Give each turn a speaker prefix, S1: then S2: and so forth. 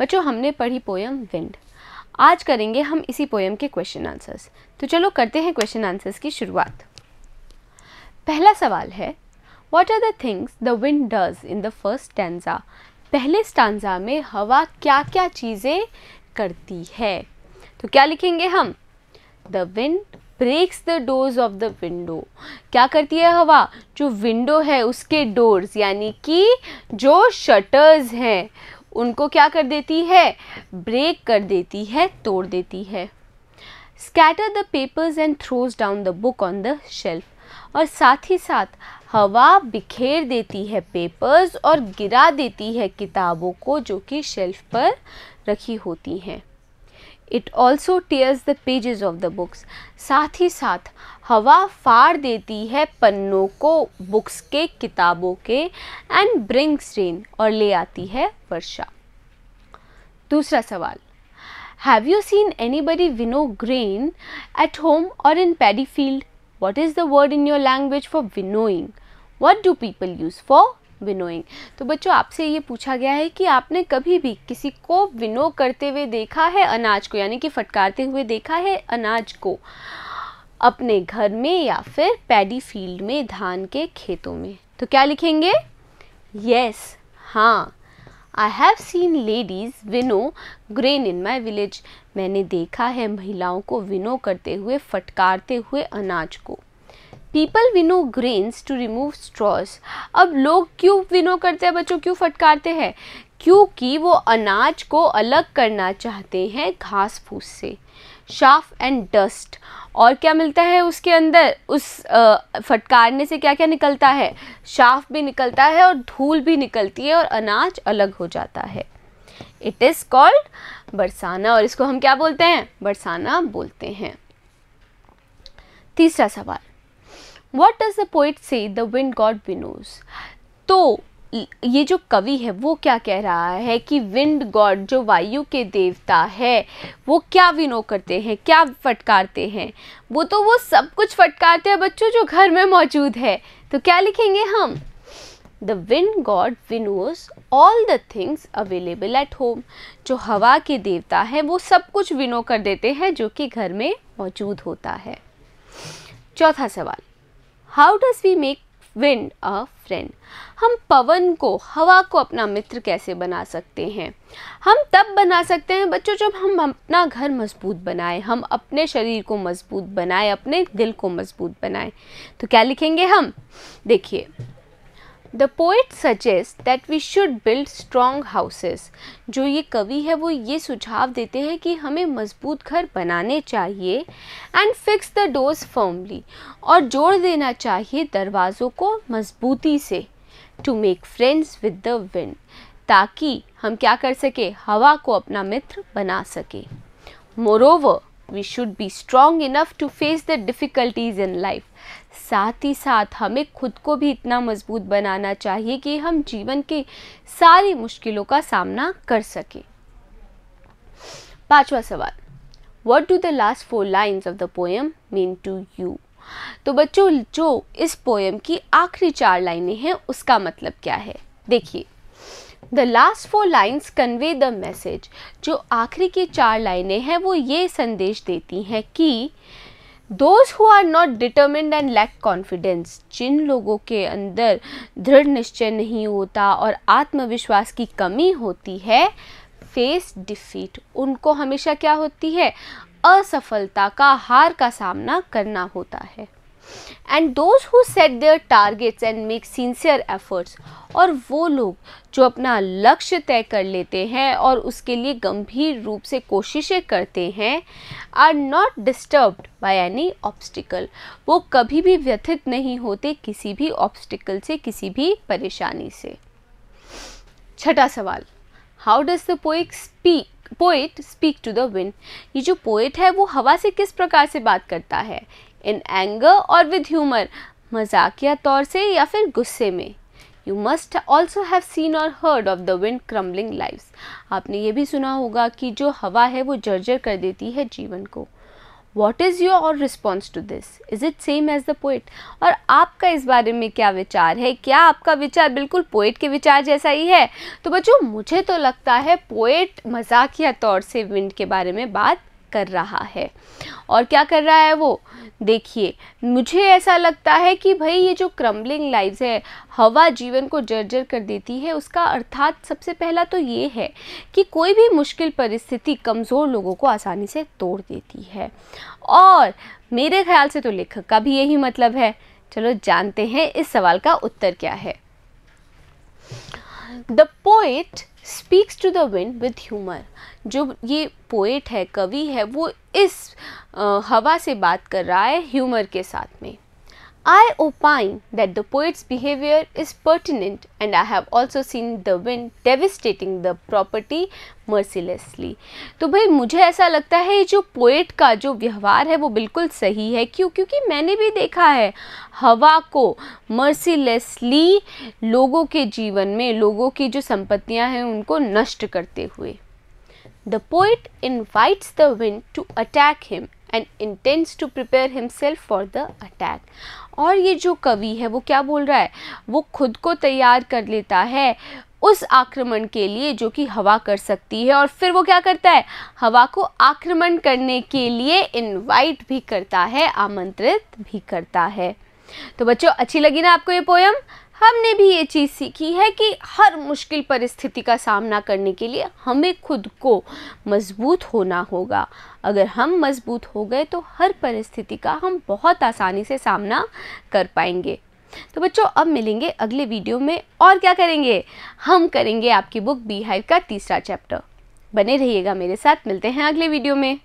S1: बच्चों हमने पढ़ी पोएम विंड आज करेंगे हम इसी पोएम के क्वेश्चन आंसर्स तो चलो करते हैं क्वेश्चन आंसर्स की शुरुआत पहला सवाल है what are the things the wind does in the first stanza पहले स्टांजा में हवा क्या क्या चीज़ें करती है तो क्या लिखेंगे हम the wind breaks the doors of the window क्या करती है हवा जो विंडो है उसके डोर्स यानी कि जो शटर्स हैं उनको क्या कर देती है ब्रेक कर देती है तोड़ देती है scatter the papers and throws down the book on the shelf और साथ ही साथ हवा बिखेर देती है पेपर्स और गिरा देती है किताबों को जो कि शेल्फ पर रखी होती हैं it also tears the pages of the books साथ ही साथ हवा फाड़ देती है पन्नों को बुक्स के किताबों के एंड ब्रिंग्स रेन और ले आती है वर्षा दूसरा सवाल have you seen anybody winnow grain at home or in paddy field what is the word in your language for winnowing what do people use for winnowing तो बच्चों आपसे ये पूछा गया है कि आपने कभी भी किसी को विनो करते हुए देखा है अनाज को यानी कि फटकारते हुए देखा है अनाज को अपने घर में या फिर पैडी फील्ड में धान के खेतों में तो क्या लिखेंगे यस हाँ I have seen ladies winnow grain in my village मैंने देखा है महिलाओं को विनो करते हुए फटकारते हुए अनाज को people winnow grains to remove straws अब लोग क्यों विनो करते हैं बच्चों क्यों फटकारते हैं क्योंकि वो अनाज को अलग करना चाहते हैं घास फूस से शाफ एंड डस्ट और क्या मिलता है उसके अंदर उस आ, फटकारने से क्या क्या निकलता है शाफ भी निकलता है और धूल भी निकलती है और अनाज अलग हो जाता है इट इज़ कॉल्ड बरसाना और इसको हम क्या बोलते हैं बरसाना बोलते हैं तीसरा सवाल what does the poet say the wind god winnows तो ये जो कवि है वो क्या कह रहा है कि विंड गॉड जो वायु के देवता है वो क्या विनो करते हैं क्या फटकारते हैं वो तो वो सब कुछ फटकारते हैं बच्चों जो घर में मौजूद है तो क्या लिखेंगे हम the wind god winnows all the things available at home जो हवा के देवता है वो सब कुछ विनो कर देते हैं जो कि घर में मौजूद होता है चौथा सवाल how does we make wind a friend हम पवन को हवा को अपना मित्र कैसे बना सकते हैं हम तब बना सकते हैं बच्चों जब हम अपना घर मजबूत बनाएं हम अपने शरीर को मजबूत बनाएं अपने दिल को मजबूत बनाएं तो क्या लिखेंगे हम देखिए the poet suggest that we should build strong houses जो ये कवि है वो ये सुझाव देते हैं कि हमें मजबूत घर बनाने चाहिए and fix the doors firmly और जोड़ देना चाहिए दरवाज़ों को मजबूती से to make friends with the wind ताकि हम क्या कर सके हवा को अपना मित्र बना सके moreover we should be strong enough to face the difficulties in life साथ ही साथ हमें खुद को भी इतना मजबूत बनाना चाहिए कि हम जीवन के सारी मुश्किलों का सामना कर सकें पांचवा सवाल what do the last four lines of the poem mean to you तो बच्चों जो इस पोएम की आखिरी चार लाइनें हैं उसका मतलब क्या है देखिए the last four lines convey the message जो आखिरी की चार लाइनें हैं वो ये संदेश देती हैं कि those who are not determined and lack confidence जिन लोगों के अंदर दृढ़ निश्चय नहीं होता और आत्मविश्वास की कमी होती है फेस डिफीट उनको हमेशा क्या होती है असफलता का हार का सामना करना होता है and those who set their targets and make sincere efforts और वो लोग जो अपना लक्ष्य तय कर लेते हैं और उसके लिए गंभीर रूप से कोशिशें करते हैं are not disturbed by any obstacle वो कभी भी व्यथित नहीं होते किसी भी ऑब्स्टिकल से किसी भी परेशानी से छठा सवाल how does the poet speak poet speak to the wind ये जो पोइट है वो हवा से किस प्रकार से बात करता है इन एंगर और विद ह्यूमर मजाकिया तौर से या फिर गुस्से में you must also have seen और heard of the wind crumbling life आपने ये भी सुना होगा कि जो हवा है वो जर्जर कर देती है जीवन को वॉट इज़ योर और response to this is it same as the poet और आपका इस बारे में क्या विचार है क्या आपका विचार बिल्कुल पोइट के विचार जैसा ही है तो बच्चों मुझे तो लगता है पोइट मजाकिया तौर से विंड के बारे में बात कर रहा है और क्या कर रहा है वो देखिए मुझे ऐसा लगता है कि भाई ये जो क्रम्बलिंग लाइव्स है हवा जीवन को जर्जर कर देती है उसका अर्थात सबसे पहला तो ये है कि कोई भी मुश्किल परिस्थिति कमज़ोर लोगों को आसानी से तोड़ देती है और मेरे ख्याल से तो लेखक का भी यही मतलब है चलो जानते हैं इस सवाल का उत्तर क्या है the poet speaks to the wind with humour जो ये पोएट है कवि है वो इस आ, हवा से बात कर रहा है ह्यूमर के साथ में I opine that the poet's behavior is pertinent and I have also seen the wind devastating the property mercilessly. तो भाई मुझे ऐसा लगता है जो poet का जो व्यवहार है वो बिल्कुल सही है क्यों क्योंकि मैंने भी देखा है हवा को mercilessly लोगों के जीवन में लोगों की जो संपत्तियाँ हैं उनको नष्ट करते हुए The poet invites the wind to attack him and intends to prepare himself for the attack और ये जो कवि है वो क्या बोल रहा है वो खुद को तैयार कर लेता है उस आक्रमण के लिए जो कि हवा कर सकती है और फिर वो क्या करता है हवा को आक्रमण करने के लिए इनवाइट भी करता है आमंत्रित भी करता है तो बच्चों अच्छी लगी ना आपको ये पोयम हमने भी ये चीज़ सीखी है कि हर मुश्किल परिस्थिति का सामना करने के लिए हमें खुद को मजबूत होना होगा अगर हम मजबूत हो गए तो हर परिस्थिति का हम बहुत आसानी से सामना कर पाएंगे तो बच्चों अब मिलेंगे अगले वीडियो में और क्या करेंगे हम करेंगे आपकी बुक बी का तीसरा चैप्टर बने रहिएगा मेरे साथ मिलते हैं अगले वीडियो में